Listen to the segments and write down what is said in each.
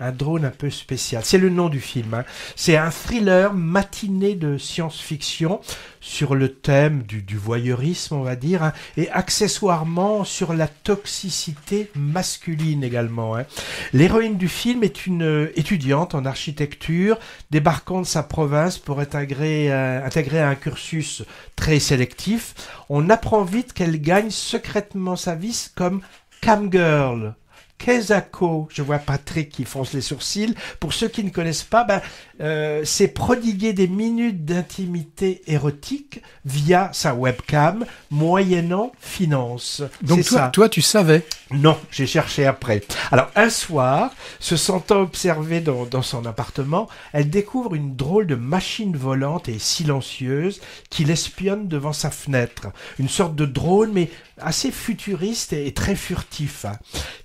un drone un peu spécial. C'est le nom du film. Hein. C'est un thriller matiné de science-fiction sur le thème du, voyeurisme, on va dire, hein, et accessoirement sur la toxicité masculine également. Hein. L'héroïne du film est une euh, étudiante en architecture, débarquant de sa province pour intégrer, euh, intégrer un cursus très sélectif. On apprend vite qu'elle gagne secrètement sa vie comme camgirl Kesako, je vois Patrick qui fonce les sourcils. Pour ceux qui ne connaissent pas, ben, euh, c'est s'est prodigué des minutes d'intimité érotique via sa webcam, moyennant finance. Donc toi, toi, tu savais Non, j'ai cherché après. Alors un soir, se sentant observée dans, son appartement, elle découvre une drôle de machine volante et silencieuse qui l'espionne devant sa fenêtre. Une sorte de drone, mais assez futuriste et très furtif.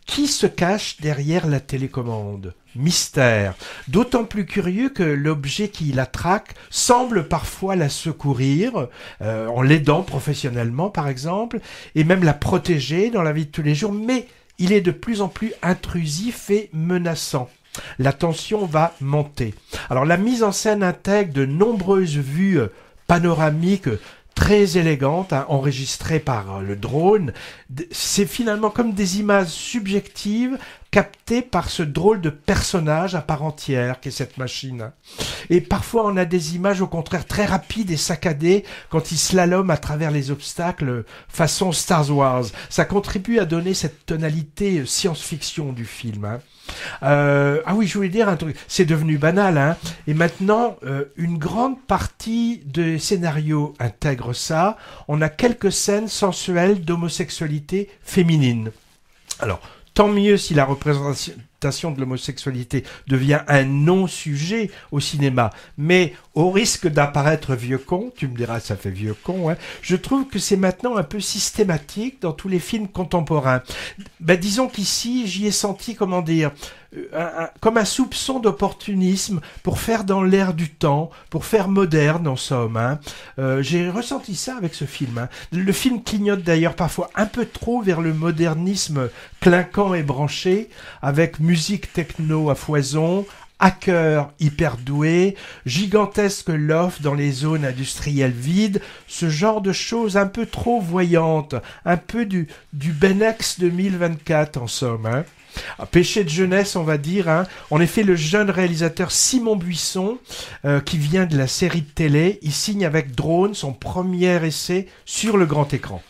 Qui se cache derrière la télécommande mystère. D'autant plus curieux que l'objet qui l'attraque semble parfois la secourir, euh, en l'aidant professionnellement par exemple, et même la protéger dans la vie de tous les jours, mais il est de plus en plus intrusif et menaçant. La tension va monter. Alors la mise en scène intègre de nombreuses vues euh, panoramiques euh, très élégantes, hein, enregistrées par le drone. C'est finalement comme des images subjectives capté par ce drôle de personnage à part entière qu'est cette machine. Et parfois on a des images au contraire très rapides et saccadées quand il slalome à travers les obstacles façon Star Wars. Ça contribue à donner cette tonalité science-fiction du film. Hein. Euh, ah oui, je voulais dire un truc. C'est devenu banal, hein. Et maintenant, euh, une grande partie des scénarios intègre ça. On a quelques scènes sensuelles d'homosexualité féminine. Alors, tant mieux si la représentation, de l'homosexualité devient un non-sujet au cinéma, mais au risque d'apparaître vieux con, tu me diras ça fait vieux con, hein, je trouve que c'est maintenant un peu systématique dans tous les films contemporains. Ben, disons qu'ici, j'y ai senti, comment dire, euh, comme un soupçon d'opportunisme pour faire dans l'air du temps, pour faire moderne en somme. Hein. Euh, j'ai ressenti ça avec ce film. Hein. Le film clignote d'ailleurs parfois un peu trop vers le modernisme clinquant et branché, avec musique techno à foison, hacker hyper doué, gigantesque loft dans les zones industrielles vides, ce genre de choses un peu trop voyantes, un peu du, du Benex 2024 en somme. Hein. Ah, péché de jeunesse, on va dire. Hein. En effet, le jeune réalisateur Simon Buisson, euh, qui vient de la série de télé, il signe avec Drone son premier essai sur le grand écran.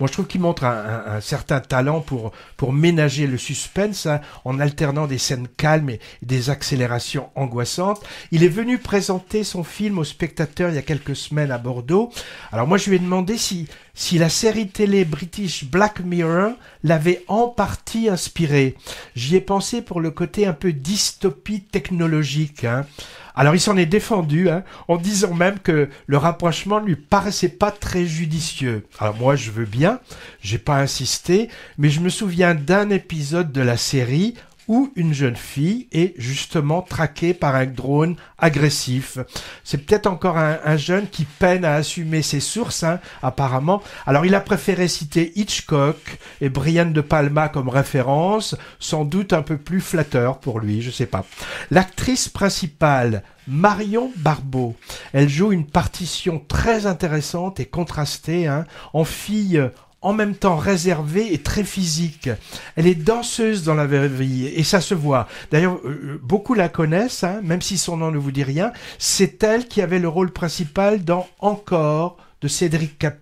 Moi, je trouve qu'il montre un, certain talent pour, pour ménager le suspense hein, en alternant des scènes calmes et des accélérations angoissantes. Il est venu présenter son film aux spectateurs il y a quelques semaines à Bordeaux. Alors moi, je lui ai demandé si si la série télé british Black Mirror l'avait en partie inspiré. J'y ai pensé pour le côté un peu dystopie technologique. Hein. Alors il s'en est défendu hein, en disant même que le rapprochement ne lui paraissait pas très judicieux. Alors moi je veux bien, j'ai pas insisté, mais je me souviens d'un épisode de la série où une jeune fille est justement traquée par un drone agressif. C'est peut-être encore un, jeune qui peine à assumer ses sources, hein, apparemment. Alors il a préféré citer Hitchcock et Brian De Palma comme référence, sans doute un peu plus flatteur pour lui, je sais pas. L'actrice principale, Marion Barbeau. Elle joue une partition très intéressante et contrastée, hein, en fille en même temps réservée et très physique. Elle est danseuse dans la vie et ça se voit. D'ailleurs, euh, euh, beaucoup la connaissent, hein, même si son nom ne vous dit rien. C'est elle qui avait le rôle principal dans Encore de Cédric Cap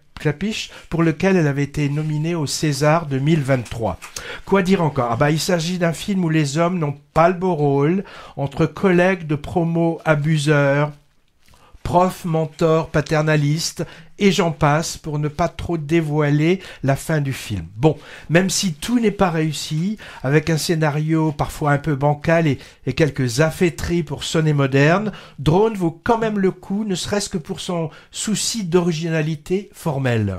pour lequel elle avait été nominée au César 2023. Quoi dire encore ah bah, il s'agit d'un film où les hommes n'ont pas le beau rôle, entre collègues de promo abuseurs, profs, mentors, paternalistes, et j'en passe pour ne pas trop dévoiler la fin du film. Bon, même si tout n'est pas réussi, avec un scénario parfois un peu bancal et, quelques affaîtris pour sonner moderne, Drone vaut quand même le coup, ne serait-ce que pour son souci d'originalité formelle.